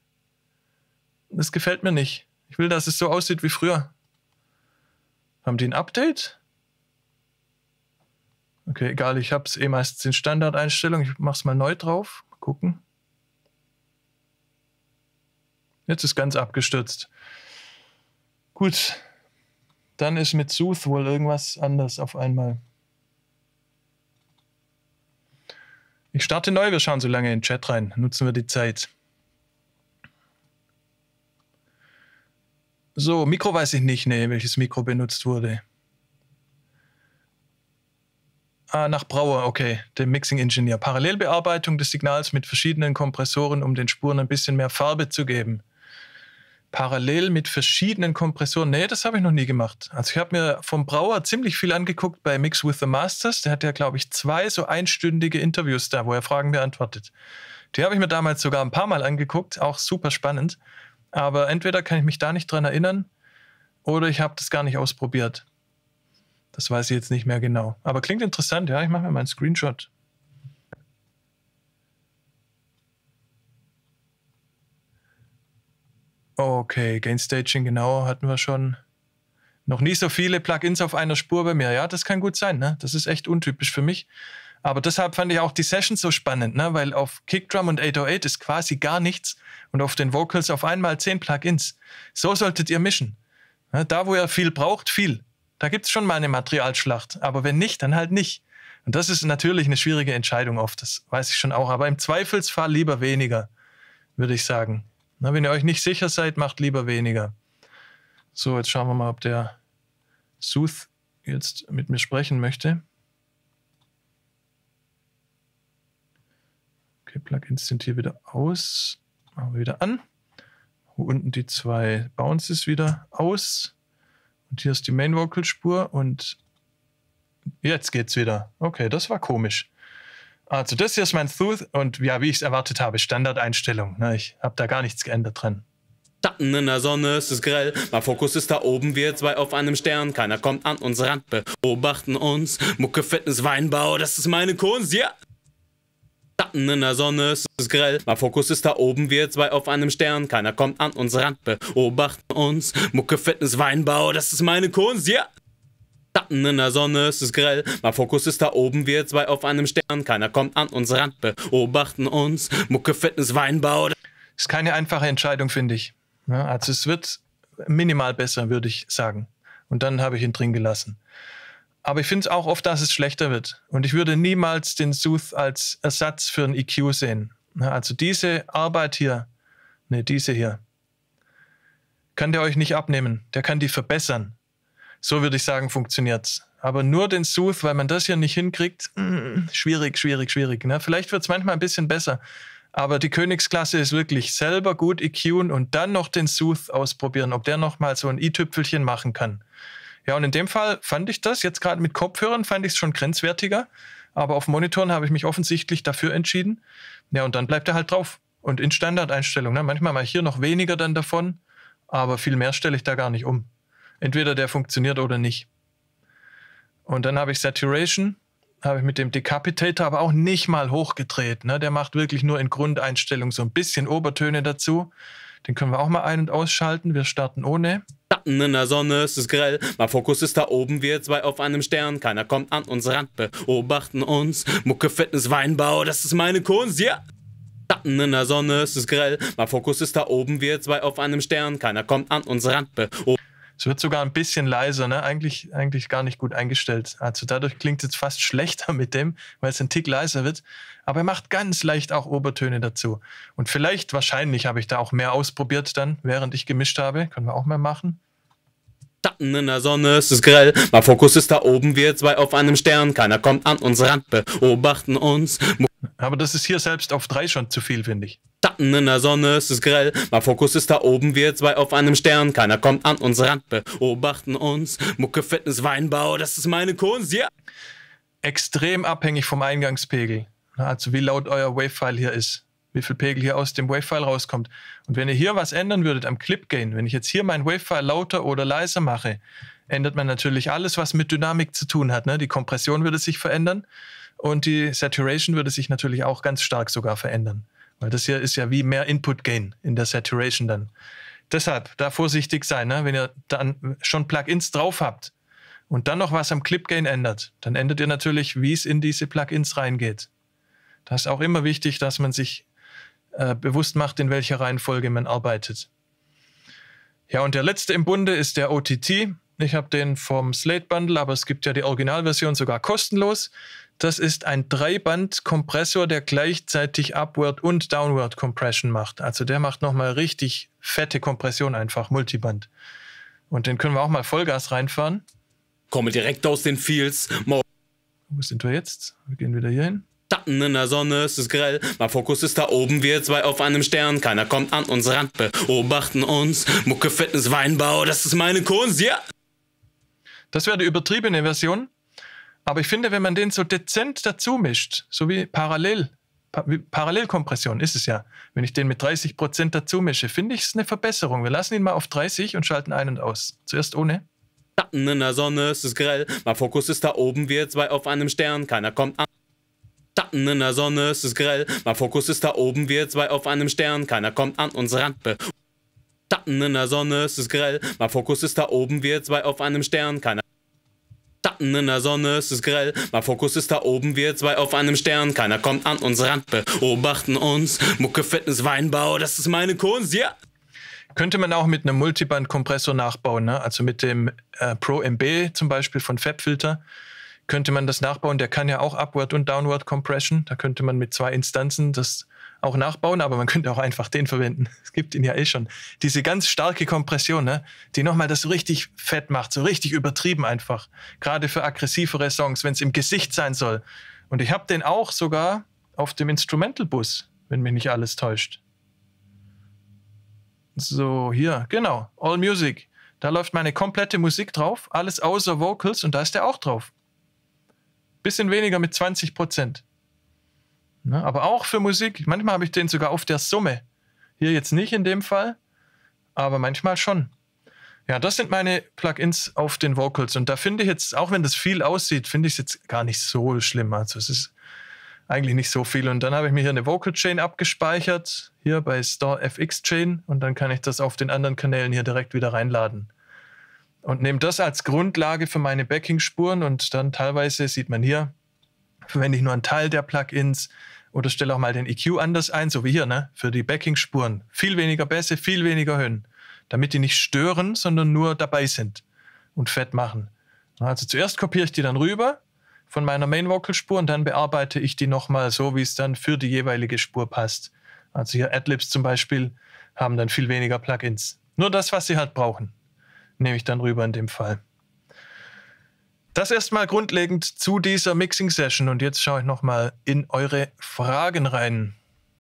A: Das gefällt mir nicht. Ich will, dass es so aussieht wie früher. Haben die ein Update? Okay, egal, ich habe es eh meistens in Standardeinstellung. Ich mache es mal neu drauf. Mal gucken. Jetzt ist ganz abgestürzt. Gut, dann ist mit Sooth wohl irgendwas anders auf einmal. Ich starte neu, wir schauen so lange in den Chat rein. Nutzen wir die Zeit. So, Mikro weiß ich nicht, nee, welches Mikro benutzt wurde. Ah, nach Brauer, okay, dem mixing Engineer. Parallelbearbeitung des Signals mit verschiedenen Kompressoren, um den Spuren ein bisschen mehr Farbe zu geben parallel mit verschiedenen Kompressoren. Nee, das habe ich noch nie gemacht. Also ich habe mir vom Brauer ziemlich viel angeguckt bei Mix with the Masters. Der hat ja, glaube ich, zwei so einstündige Interviews da, wo er Fragen beantwortet. Die habe ich mir damals sogar ein paar Mal angeguckt, auch super spannend. Aber entweder kann ich mich da nicht dran erinnern oder ich habe das gar nicht ausprobiert. Das weiß ich jetzt nicht mehr genau. Aber klingt interessant, ja. Ich mache mir mal einen Screenshot. Okay, Gainstaging, genau, hatten wir schon. Noch nie so viele Plugins auf einer Spur bei mir. Ja, das kann gut sein, ne? Das ist echt untypisch für mich. Aber deshalb fand ich auch die Session so spannend, ne? weil auf Kickdrum und 808 ist quasi gar nichts und auf den Vocals auf einmal zehn Plugins. So solltet ihr mischen. Ne? Da, wo ihr viel braucht, viel. Da gibt es schon mal eine Materialschlacht. Aber wenn nicht, dann halt nicht. Und das ist natürlich eine schwierige Entscheidung oft, das weiß ich schon auch. Aber im Zweifelsfall lieber weniger, würde ich sagen. Na, wenn ihr euch nicht sicher seid, macht lieber weniger. So, jetzt schauen wir mal, ob der Sooth jetzt mit mir sprechen möchte. Okay, Plugins sind hier wieder aus. Machen wir wieder an. Hier unten die zwei Bounces wieder aus. Und hier ist die Main Vocal Spur und jetzt geht's wieder. Okay, das war komisch. Also das hier ist mein Tooth und ja, wie ich es erwartet habe, Standardeinstellung. Ne? Ich habe da gar nichts geändert drin.
B: Schatten in der Sonne, es ist grell. Mein Fokus ist da oben, wir zwei auf einem Stern. Keiner kommt an uns ran, beobachten uns. Mucke, Fitness, Weinbau, das ist meine Kunst, ja. Yeah. Schatten in der Sonne, es ist grell. Mein Fokus ist da oben, wir zwei auf einem Stern. Keiner kommt an uns ran, beobachten uns. Mucke, Fitness, Weinbau, das ist meine Kunst, ja. Yeah. Schatten in der Sonne, es ist grell. Mein Fokus ist da oben, wir zwei auf einem Stern. Keiner kommt an uns ran, beobachten uns. Mucke, Fitness, Weinbau. Ist keine einfache Entscheidung, finde ich. Ja, also es wird minimal besser,
A: würde ich sagen. Und dann habe ich ihn drin gelassen. Aber ich finde es auch oft, dass es schlechter wird. Und ich würde niemals den Sooth als Ersatz für einen EQ sehen. Ja, also diese Arbeit hier, ne, diese hier, kann der euch nicht abnehmen. Der kann die verbessern. So würde ich sagen, funktioniert's. Aber nur den Sooth, weil man das hier nicht hinkriegt, mh, mm, schwierig, schwierig, schwierig. Ne? Vielleicht wird's manchmal ein bisschen besser. Aber die Königsklasse ist wirklich selber gut EQen und dann noch den Sooth ausprobieren, ob der nochmal so ein i-Tüpfelchen machen kann. Ja, und in dem Fall fand ich das, jetzt gerade mit Kopfhörern fand ich es schon grenzwertiger, aber auf Monitoren habe ich mich offensichtlich dafür entschieden. Ja, und dann bleibt er halt drauf. Und in Standardeinstellung, ne? manchmal mal hier noch weniger dann davon, aber viel mehr stelle ich da gar nicht um. Entweder der funktioniert oder nicht. Und dann habe ich Saturation, habe ich mit dem Decapitator aber auch nicht mal hochgedreht. Ne? Der macht wirklich nur in Grundeinstellung so ein bisschen Obertöne dazu. Den können wir auch mal ein- und ausschalten. Wir starten ohne.
B: Schatten in der Sonne, es ist grell. Mein Fokus ist da oben, wir zwei auf einem Stern. Keiner kommt an uns ran, beobachten uns. Mucke, Fitness, Weinbau, das ist meine Kunst, ja. Yeah. Schatten in der Sonne, es ist grell. Mein Fokus ist da oben, wir zwei auf einem Stern. Keiner kommt an uns ran, beobachten
A: es wird sogar ein bisschen leiser, ne? Eigentlich, eigentlich gar nicht gut eingestellt. Also dadurch klingt es jetzt fast <laughs> schlechter mit dem, weil es ein Tick leiser wird. Aber er macht ganz leicht auch Obertöne dazu. Und vielleicht, wahrscheinlich habe ich da auch mehr ausprobiert dann, während ich gemischt habe. Können wir auch mehr machen.
B: Schatten in der Sonne, es ist grell. Mein Fokus ist da oben, wir zwei auf einem Stern. Keiner kommt an uns ran, beobachten uns. Aber das ist hier selbst auf drei schon zu viel, finde ich. Schatten in der Sonne, es ist grell. Mein Fokus ist da oben, wir zwei auf einem Stern. Keiner kommt an uns ran, beobachten uns. Mucke, Fitness, Weinbau, das ist meine Kunst, ja. Yeah.
A: Extrem abhängig vom Eingangspegel. Also wie laut euer Wavefile hier ist. Wie viel Pegel hier aus dem Wavefile rauskommt. Und wenn ihr hier was ändern würdet am Clip Gain, wenn ich jetzt hier mein Wavefile lauter oder leiser mache, ändert man natürlich alles, was mit Dynamik zu tun hat. Ne? Die Kompression würde sich verändern. Und die Saturation würde sich natürlich auch ganz stark sogar verändern. Weil das hier ist ja wie mehr Input Gain in der Saturation dann. Deshalb da vorsichtig sein, ne? wenn ihr dann schon Plugins drauf habt und dann noch was am Clip Gain ändert, dann ändert ihr natürlich, wie es in diese Plugins reingeht. Das ist auch immer wichtig, dass man sich äh, bewusst macht, in welcher Reihenfolge man arbeitet. Ja, und der letzte im Bunde ist der OTT. Ich habe den vom Slate Bundle, aber es gibt ja die Originalversion sogar kostenlos. Das ist ein Dreiband-Kompressor, der gleichzeitig Upward- und Downward-Compression macht. Also der macht nochmal richtig fette Kompression einfach, Multiband. Und
B: den können wir auch mal Vollgas reinfahren. Komme direkt aus den Fields. Mo Wo sind wir jetzt? Wir gehen wieder hier hin. Schatten ne, in der Sonne, es ist grell. Mein Fokus ist da oben, wir zwei auf einem Stern. Keiner kommt an uns ran, beobachten uns. Mucke, Fitness, Weinbau, das ist meine Kunst, ja. Yeah. Das wäre die übertriebene Version. Aber ich finde, wenn man den so
A: dezent dazu mischt, so wie parallel, Parallelkompression ist es ja, wenn ich den mit 30 Prozent dazu mische, finde ich es eine Verbesserung. Wir lassen ihn mal auf 30 und schalten ein und aus. Zuerst ohne.
B: Schatten in der Sonne, es ist grell. Mein Fokus ist da oben, wir zwei auf einem Stern, keiner kommt an. Schatten in der Sonne, es ist grell. Mein Fokus ist da oben, wir zwei auf einem Stern, keiner kommt an uns ran. Schatten in der Sonne, es ist grell. Mein Fokus ist da oben, wir zwei auf einem Stern, keiner. Schatten in der Sonne, es ist grell. Mein Fokus ist da oben, wir zwei auf einem Stern. Keiner kommt an uns ran, beobachten uns. Mucke, Fitness, Weinbau, das ist meine Kunst, ja. Yeah.
A: Könnte man auch mit einem Multiband-Kompressor nachbauen, ne? also mit dem äh, Pro MB zum Beispiel von Fabfilter könnte man das nachbauen. Der kann ja auch Upward- und Downward-Compression. Da könnte man mit zwei Instanzen das auch nachbauen, aber man könnte auch einfach den verwenden. <laughs> Es gibt ihn ja eh schon. Diese ganz starke Kompression, ne? die nochmal das so richtig fett macht, so richtig übertrieben einfach. Gerade für aggressivere Songs, wenn es im Gesicht sein soll. Und ich habe den auch sogar auf dem Instrumentalbus, wenn mich nicht alles täuscht. So, hier, genau, All Music. Da läuft meine komplette Musik drauf, alles außer Vocals und da ist der auch drauf. Bisschen weniger mit 20 Prozent. Ne? Aber auch für Musik. Manchmal habe ich den sogar auf der Summe. Hier jetzt nicht in dem Fall, aber manchmal schon. Ja, das sind meine Plugins auf den Vocals. Und da finde ich jetzt, auch wenn das viel aussieht, finde ich es jetzt gar nicht so schlimm. Also es ist eigentlich nicht so viel. Und dann habe ich mir hier eine Vocal Chain abgespeichert, hier bei Store FX Chain. Und dann kann ich das auf den anderen Kanälen hier direkt wieder reinladen. Und nehme das als Grundlage für meine Backing-Spuren. Und dann teilweise sieht man hier, verwende ich nur einen Teil der Plugins. Oder stelle auch mal den EQ anders ein, so wie hier, ne? Für die Backing-Spuren. Viel weniger Bässe, viel weniger Höhen. Damit die nicht stören, sondern nur dabei sind und fett machen. Also zuerst kopiere ich die dann rüber von meiner Main Vocal Spur und dann bearbeite ich die nochmal so, wie es dann für die jeweilige Spur passt. Also hier Adlibs zum Beispiel haben dann viel weniger Plugins. Nur das, was sie halt brauchen, nehme ich dann rüber in dem Fall. Das erstmal grundlegend zu dieser Mixing Session und jetzt schaue ich nochmal in eure Fragen rein.